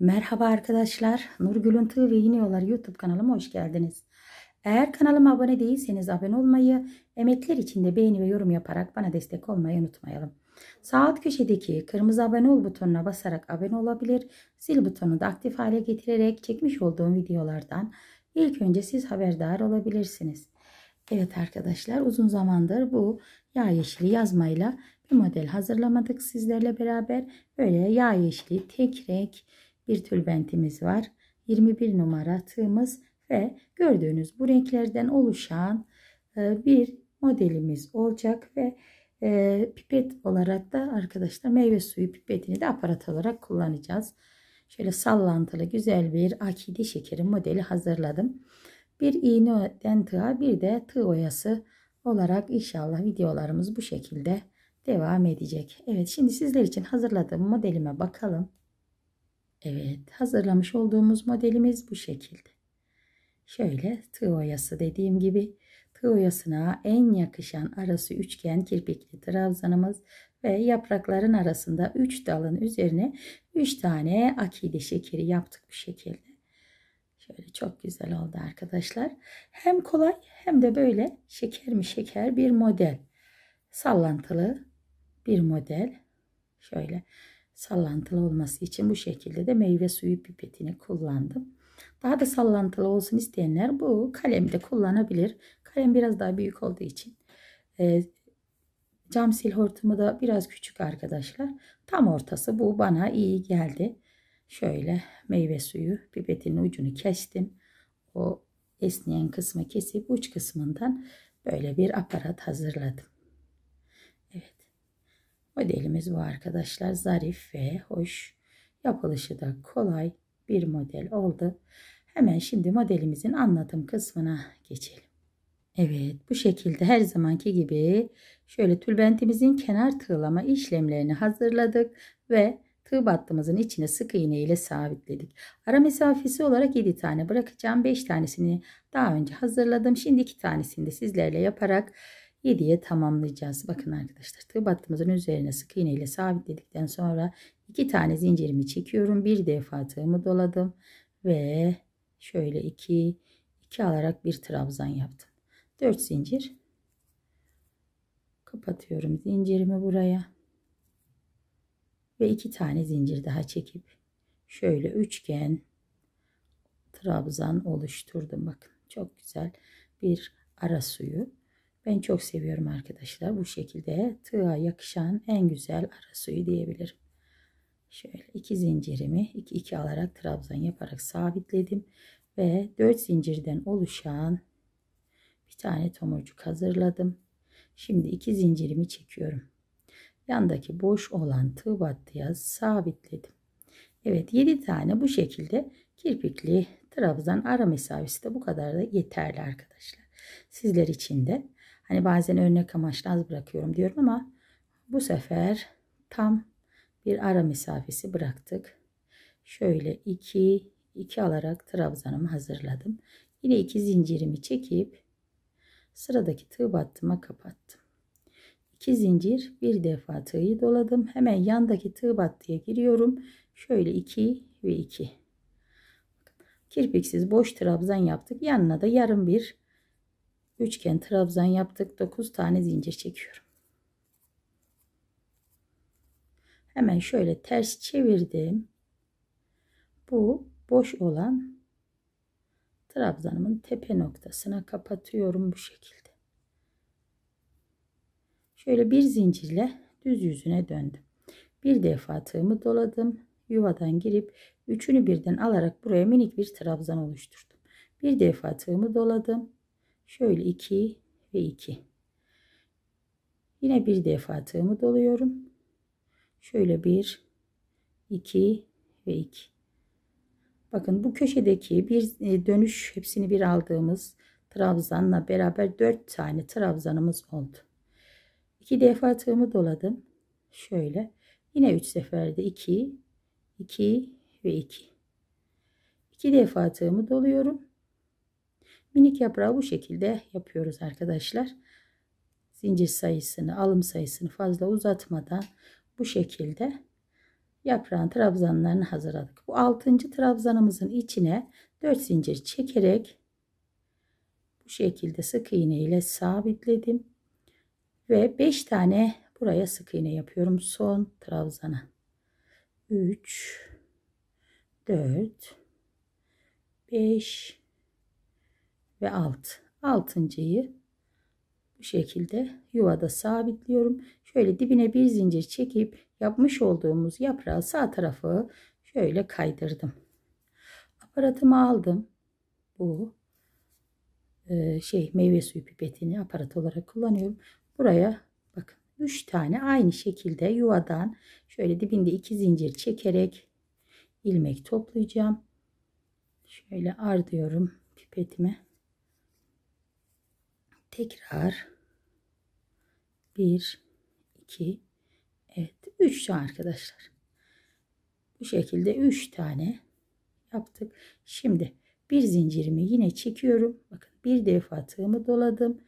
Merhaba arkadaşlar. Nurgül'ün Tığ ve Yiniyorlar YouTube kanalıma hoş geldiniz. Eğer kanalıma abone değilseniz abone olmayı, emekler için de beğeni ve yorum yaparak bana destek olmayı unutmayalım. Sağ alt köşedeki kırmızı abone ol butonuna basarak abone olabilir, zil butonu da aktif hale getirerek çekmiş olduğum videolardan ilk önce siz haberdar olabilirsiniz. Evet arkadaşlar uzun zamandır bu yağ yeşili yazmayla bir model hazırlamadık sizlerle beraber. Böyle yağ yeşili tek renk bir tülbentimiz var. 21 numara tığımız ve gördüğünüz bu renklerden oluşan e, bir modelimiz olacak ve e, pipet olarak da arkadaşlar meyve suyu pipetini de aparat olarak kullanacağız. Şöyle sallantılı güzel bir akide şekeri modeli hazırladım. Bir iğneden tığa bir de tığ oyası olarak inşallah videolarımız bu şekilde devam edecek. Evet şimdi sizler için hazırladığım modelime bakalım. Evet hazırlamış olduğumuz modelimiz bu şekilde. Şöyle tığ oyası dediğim gibi tığ oyasına en yakışan arası üçgen kirpikli trabzanımız ve yaprakların arasında 3 dalın üzerine 3 tane akide şekeri yaptık bu şekilde. Şöyle çok güzel oldu arkadaşlar. Hem kolay hem de böyle şeker mi şeker bir model. Sallantılı bir model. Şöyle sallantılı olması için bu şekilde de meyve suyu pipetini kullandım. Daha da sallantılı olsun isteyenler bu kalemde kullanabilir. Kalem biraz daha büyük olduğu için e, cam sil hortumu da biraz küçük arkadaşlar. Tam ortası bu bana iyi geldi. Şöyle meyve suyu pipetinin ucunu kestim. O esneyen kısmı kesip uç kısmından böyle bir aparat hazırladım. Modelimiz bu arkadaşlar. Zarif ve hoş. Yapılışı da kolay bir model oldu. Hemen şimdi modelimizin anlatım kısmına geçelim. Evet bu şekilde her zamanki gibi şöyle tülbentimizin kenar tığlama işlemlerini hazırladık ve tığ battımızın içine sık iğne ile sabitledik. Ara mesafesi olarak 7 tane bırakacağım. 5 tanesini daha önce hazırladım. Şimdi 2 tanesini de sizlerle yaparak 7'ye tamamlayacağız. Bakın arkadaşlar tığ battığımızın üzerine sık iğne ile sabitledikten sonra iki tane zincirimi çekiyorum. Bir defa tığımı doladım ve şöyle 2 2 alarak bir trabzan yaptım. 4 zincir kapatıyorum zincirimi buraya ve iki tane zincir daha çekip şöyle üçgen trabzan oluşturdum bakın çok güzel bir ara suyu ben çok seviyorum arkadaşlar. Bu şekilde tığa yakışan en güzel ara suyu diyebilirim. Şöyle iki zincirimi iki iki alarak trabzan yaparak sabitledim. Ve dört zincirden oluşan bir tane tomurcuk hazırladım. Şimdi iki zincirimi çekiyorum. Yandaki boş olan tığ battıya sabitledim. Evet 7 tane bu şekilde kirpikli trabzan ara mesafesi de bu kadar da yeterli arkadaşlar. Sizler için de Hani bazen örnek amaçlı az bırakıyorum diyorum ama bu sefer tam bir ara mesafesi bıraktık. Şöyle 2 2 alarak trabzanımı hazırladım. Yine 2 zincirimi çekip sıradaki tığ battıma kapattım. 2 zincir bir defa tığı doladım. Hemen yandaki tığ battıya giriyorum. Şöyle 2 ve 2. Kirpiksiz boş trabzan yaptık. Yanına da yarım bir üçgen trabzan yaptık 9 tane zincir çekiyorum hemen şöyle ters çevirdim bu boş olan trabzanımın tepe noktasına kapatıyorum bu şekilde şöyle bir zincirle düz yüzüne döndüm bir defa tığımı doladım yuvadan girip üçünü birden alarak buraya minik bir trabzan oluşturdum bir defa tığımı doladım Şöyle 2 ve 2. Yine bir defa tığımı doluyorum. Şöyle 1, 2 ve 2. Bakın bu köşedeki bir e, dönüş hepsini bir aldığımız trabzanla beraber 4 tane trabzanımız oldu. 2 defa tığımı doladım. Şöyle yine 3 seferde 2, 2 ve 2. 2 defa tığımı doluyorum. Minik yaprağı bu şekilde yapıyoruz arkadaşlar. Zincir sayısını, alım sayısını fazla uzatmadan bu şekilde yaprağın trabzanlarını hazırladık. Bu 6. trabzanımızın içine 4 zincir çekerek bu şekilde sık iğne ile sabitledim. Ve 5 tane buraya sık iğne yapıyorum son trabzana. 3 4 5 ve alt. Altıncıyı bu şekilde yuvada sabitliyorum. Şöyle dibine bir zincir çekip yapmış olduğumuz yaprağı sağ tarafı şöyle kaydırdım. Aparatımı aldım. Bu e, şey meyve suyu pipetini aparat olarak kullanıyorum. Buraya bakın 3 tane aynı şekilde yuvadan şöyle dibinde 2 zincir çekerek ilmek toplayacağım. Şöyle ar diyorum pipetime tekrar bir iki evet üç tane arkadaşlar. Bu şekilde üç tane yaptık. Şimdi bir zincirimi yine çekiyorum. Bakın bir defa tığımı doladım.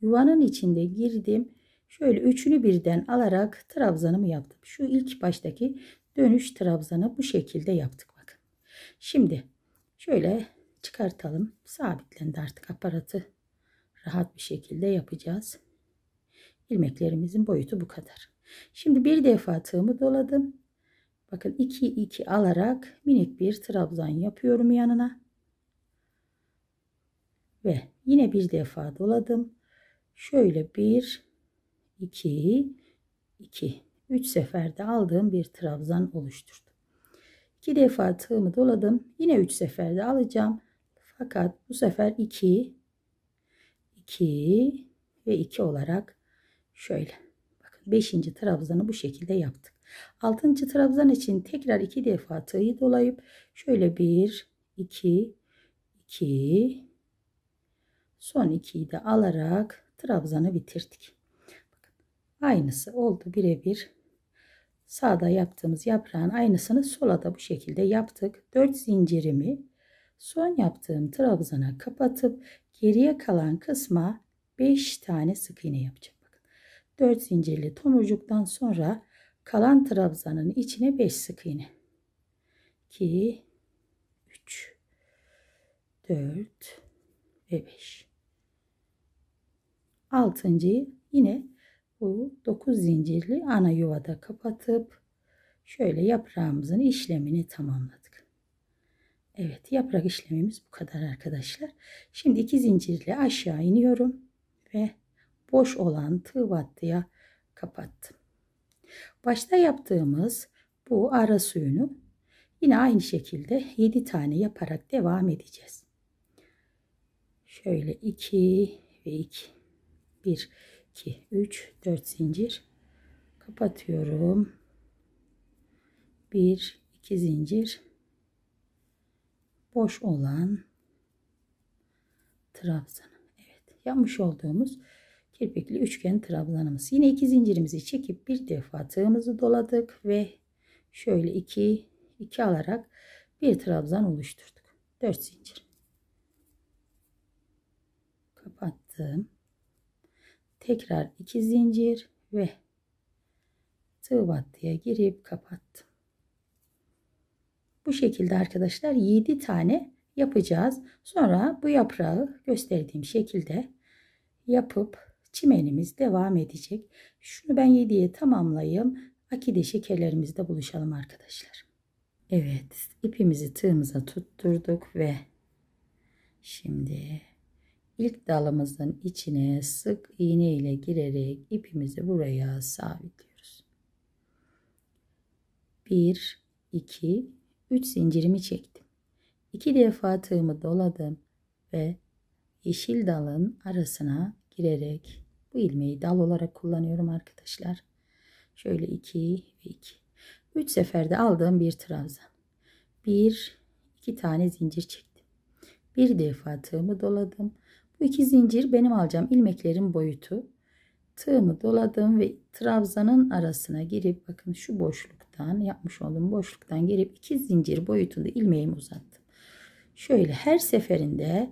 Yuvanın içinde girdim. Şöyle üçünü birden alarak trabzanımı yaptım. Şu ilk baştaki dönüş trabzanı bu şekilde yaptık bakın. Şimdi şöyle çıkartalım. Sabitlendi artık aparatı rahat bir şekilde yapacağız. İlmeklerimizin boyutu bu kadar. Şimdi bir defa tığımı doladım. Bakın 2 2 alarak minik bir trabzan yapıyorum yanına. Ve yine bir defa doladım. Şöyle 1 2 2 3 seferde aldığım bir trabzan oluşturdum. 2 defa tığımı doladım. Yine 3 seferde alacağım. Fakat bu sefer 2 2 ve 2 olarak şöyle. Bakın 5. trabzanı bu şekilde yaptık. 6. trabzan için tekrar 2 defa tığı dolayıp şöyle 1 2 2 son 2'yi de alarak trabzanı bitirdik. Bakın, aynısı oldu birebir. Sağda yaptığımız yaprağın aynısını sola da bu şekilde yaptık. 4 zincirimi son yaptığım trabzana kapatıp Geriye kalan kısma 5 tane sık iğne yapacağım. Bakın. 4 zincirli tomurcuktan sonra kalan trabzanın içine 5 sık iğne. 2 3 4 ve 5. Altıncıyı yine bu 9 zincirli ana yuvada kapatıp şöyle yaprağımızın işlemini tamamladık. Evet yaprak işlemimiz bu kadar arkadaşlar. Şimdi iki zincirle aşağı iniyorum ve boş olan tığ battıya kapattım. Başta yaptığımız bu ara suyunu yine aynı şekilde 7 tane yaparak devam edeceğiz. Şöyle 2 ve 2 1 2 3 4 zincir kapatıyorum. 1 2 zincir boş olan trabzanı. Evet yapmış olduğumuz kirpikli üçgen trabzanımız. Yine iki zincirimizi çekip bir defa tığımızı doladık ve şöyle iki iki alarak bir trabzan oluşturduk. Dört zincir. Kapattım. Tekrar iki zincir ve tığ battıya girip kapattım. Bu şekilde arkadaşlar 7 tane yapacağız. Sonra bu yaprağı gösterdiğim şekilde yapıp çimenimiz devam edecek. Şunu ben 7'ye tamamlayayım. Akide şekerlerimizde buluşalım arkadaşlar. Evet ipimizi tığımıza tutturduk ve şimdi ilk dalımızın içine sık iğne ile girerek ipimizi buraya sabitliyoruz. 1 2 3 zincirimi çektim. 2 defa tığımı doladım ve yeşil dalın arasına girerek bu ilmeği dal olarak kullanıyorum arkadaşlar. Şöyle 2 ve 2. 3 seferde aldığım bir trabzan. 1 2 tane zincir çektim. Bir defa tığımı doladım. Bu iki zincir benim alacağım ilmeklerin boyutu tığımı doladım ve trabzanın arasına girip bakın şu boşluktan yapmış olduğum boşluktan girip iki zincir boyutunda ilmeğimi uzattım. Şöyle her seferinde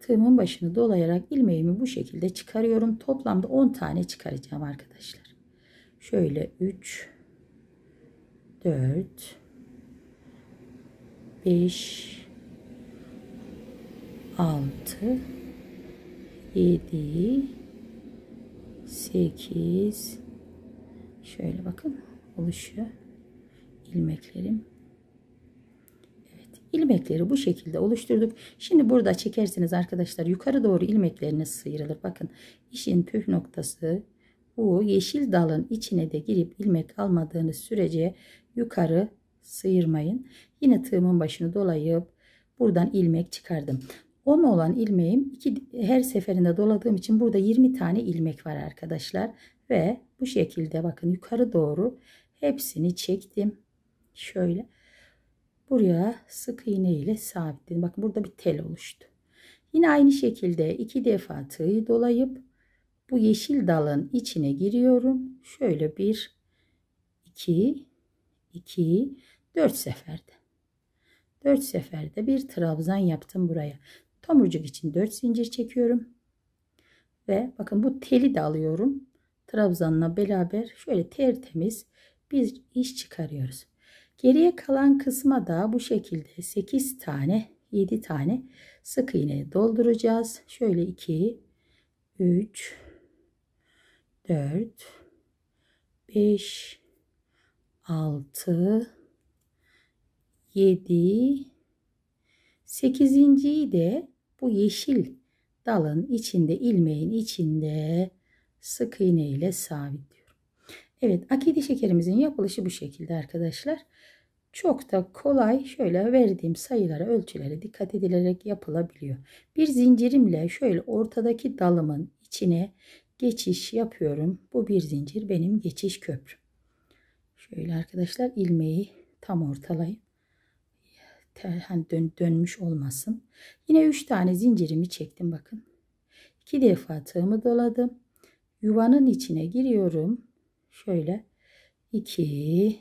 tığımın başını dolayarak ilmeğimi bu şekilde çıkarıyorum. Toplamda 10 tane çıkaracağım arkadaşlar. Şöyle 3 4 5 6 7 8 şöyle bakın oluşuyor ilmeklerim evet ilmekleri bu şekilde oluşturduk şimdi burada çekerseniz arkadaşlar yukarı doğru ilmekleriniz sıyrılır bakın işin püf noktası bu yeşil dalın içine de girip ilmek almadığınız sürece yukarı sıyırmayın yine tığımın başını dolayıp buradan ilmek çıkardım 10 olan ilmeğim iki, her seferinde doladığım için burada 20 tane ilmek var arkadaşlar. Ve bu şekilde bakın yukarı doğru hepsini çektim. Şöyle buraya sık iğne ile sabitledim. Bakın burada bir tel oluştu. Yine aynı şekilde iki defa tığı dolayıp bu yeşil dalın içine giriyorum. Şöyle bir, iki, iki, dört seferde. Dört seferde bir trabzan yaptım buraya. Tomurcuk için 4 zincir çekiyorum. Ve bakın bu teli de alıyorum. Trabzanla beraber şöyle tertemiz bir iş çıkarıyoruz. Geriye kalan kısma da bu şekilde 8 tane 7 tane sık iğne dolduracağız. Şöyle 2 3 4 5 6 7 8. de bu yeşil dalın içinde ilmeğin içinde sık iğne ile sabitliyorum. Evet akidi şekerimizin yapılışı bu şekilde arkadaşlar. Çok da kolay şöyle verdiğim sayılara ölçülere dikkat edilerek yapılabiliyor. Bir zincirimle şöyle ortadaki dalımın içine geçiş yapıyorum. Bu bir zincir benim geçiş köprüm. Şöyle arkadaşlar ilmeği tam ortalayın hani dön, dönmüş olmasın. Yine 3 tane zincirimi çektim bakın. 2 defa tığımı doladım. Yuvanın içine giriyorum. Şöyle 2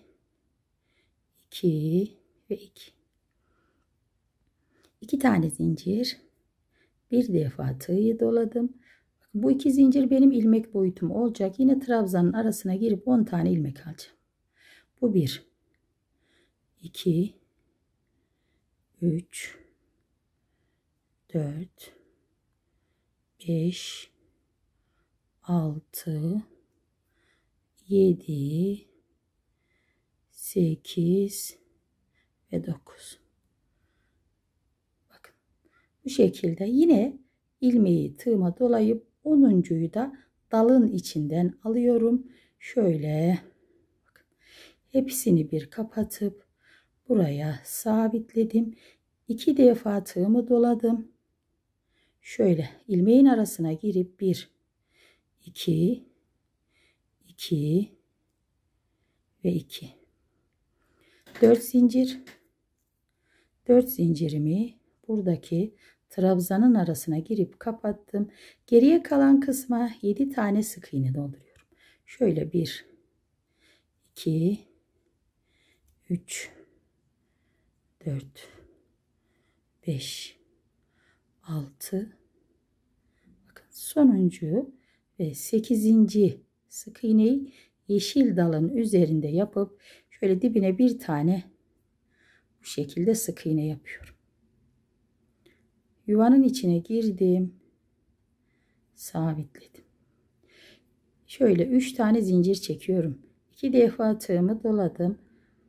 2 ve 2. 2 tane zincir. Bir defa tığı doladım. Bu iki zincir benim ilmek boyutum olacak. Yine trabzanın arasına girip 10 tane ilmek alacağım. Bu 1 2 3 4 5 6 7 8 ve 9 bakın bu şekilde yine ilmeği tığıma dolayıp 10.yu da dalın içinden alıyorum şöyle bakın, hepsini bir kapatıp buraya sabitledim. İki defa tığımı doladım. Şöyle ilmeğin arasına girip bir, iki, iki ve iki. Dört zincir. Dört zincirimi buradaki trabzanın arasına girip kapattım. Geriye kalan kısma 7 tane sık iğne dolduruyorum. Şöyle 1 2 3 4 5 6 bakın sonuncu ve 8. sık iğneyi yeşil dalın üzerinde yapıp şöyle dibine bir tane bu şekilde sık iğne yapıyorum. Yuvanın içine girdim. Sabitledim. Şöyle 3 tane zincir çekiyorum. 2 defa tığımı doladım.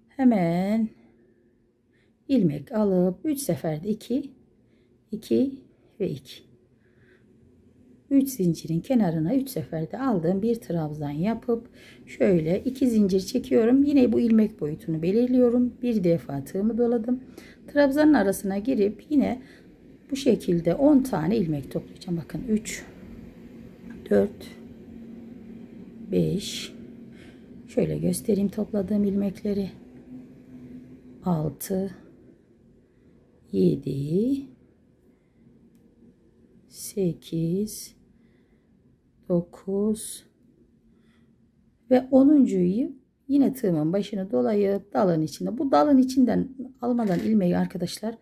Hemen ilmek alıp 3 seferde 2 2 ve 2 3 zincirin kenarına 3 seferde aldığım bir trabzan yapıp şöyle 2 zincir çekiyorum. Yine bu ilmek boyutunu belirliyorum. Bir defa tığımı doladım. Trabzanın arasına girip yine bu şekilde 10 tane ilmek toplayacağım. Bakın 3 4 5 şöyle göstereyim topladığım ilmekleri 6 7 8 9 ve 10.yu yine tığımın başına dolayıp dalın içinde. Bu dalın içinden almadan ilmeği arkadaşlar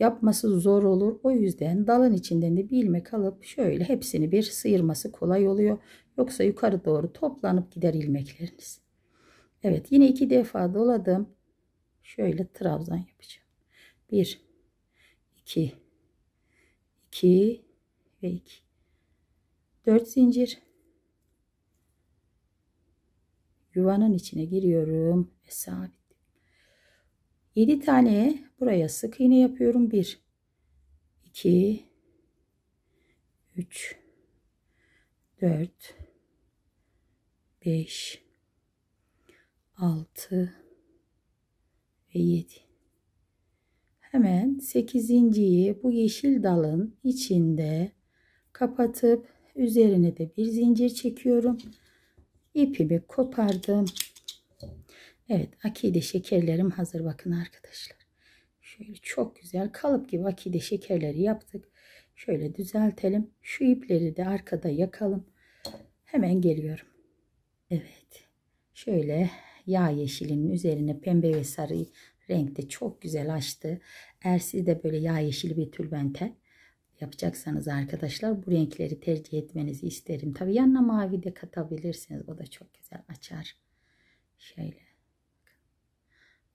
yapması zor olur. O yüzden dalın içinden de bir ilmek alıp şöyle hepsini bir sıyırması kolay oluyor. Yoksa yukarı doğru toplanıp gider ilmekleriniz. Evet yine iki defa doladım. Şöyle trabzan yapacağım. 1 2 2 ve 2 4 zincir yuvanın içine giriyorum ve sabit 7 tane buraya sık iğne yapıyorum 1 2 3 4 5 6 ve 7 hemen 8.yi bu yeşil dalın içinde kapatıp üzerine de bir zincir çekiyorum. İpimi kopardım. Evet akide şekerlerim hazır bakın arkadaşlar. Şöyle çok güzel kalıp gibi akide şekerleri yaptık. Şöyle düzeltelim. Şu ipleri de arkada yakalım. Hemen geliyorum. Evet. Şöyle yağ yeşilinin üzerine pembe ve sarı renkte çok güzel açtı. Eğer siz de böyle yağ yeşili bir tülbente yapacaksanız arkadaşlar bu renkleri tercih etmenizi isterim. Tabi yanına mavi de katabilirsiniz. O da çok güzel açar. Şöyle.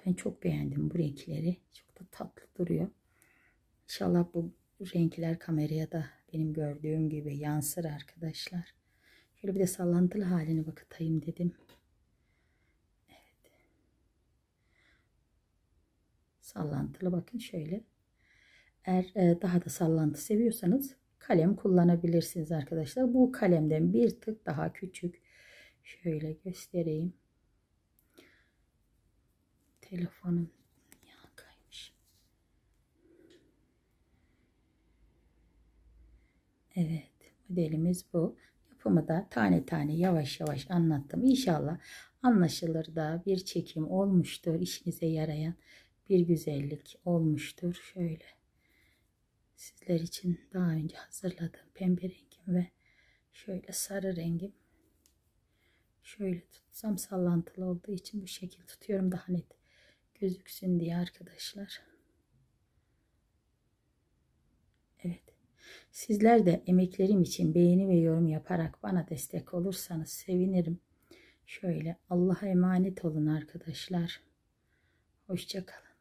Ben çok beğendim bu renkleri. Çok da tatlı duruyor. İnşallah bu renkler kameraya da benim gördüğüm gibi yansır arkadaşlar. Şöyle bir de sallantılı halini bakıtayım dedim. sallantılı bakın şöyle. Eğer e, daha da sallantı seviyorsanız kalem kullanabilirsiniz arkadaşlar. Bu kalemden bir tık daha küçük. Şöyle göstereyim. Telefonum ya kaymış. Evet modelimiz bu. Yapımı da tane tane yavaş yavaş anlattım. İnşallah anlaşılır da bir çekim olmuştur işinize yarayan bir güzellik olmuştur. Şöyle sizler için daha önce hazırladığım pembe rengim ve şöyle sarı rengim şöyle tutsam sallantılı olduğu için bu şekil tutuyorum daha net gözüksün diye arkadaşlar. Evet. Sizler de emeklerim için beğeni ve yorum yaparak bana destek olursanız sevinirim. Şöyle Allah'a emanet olun arkadaşlar. Hoşçakalın.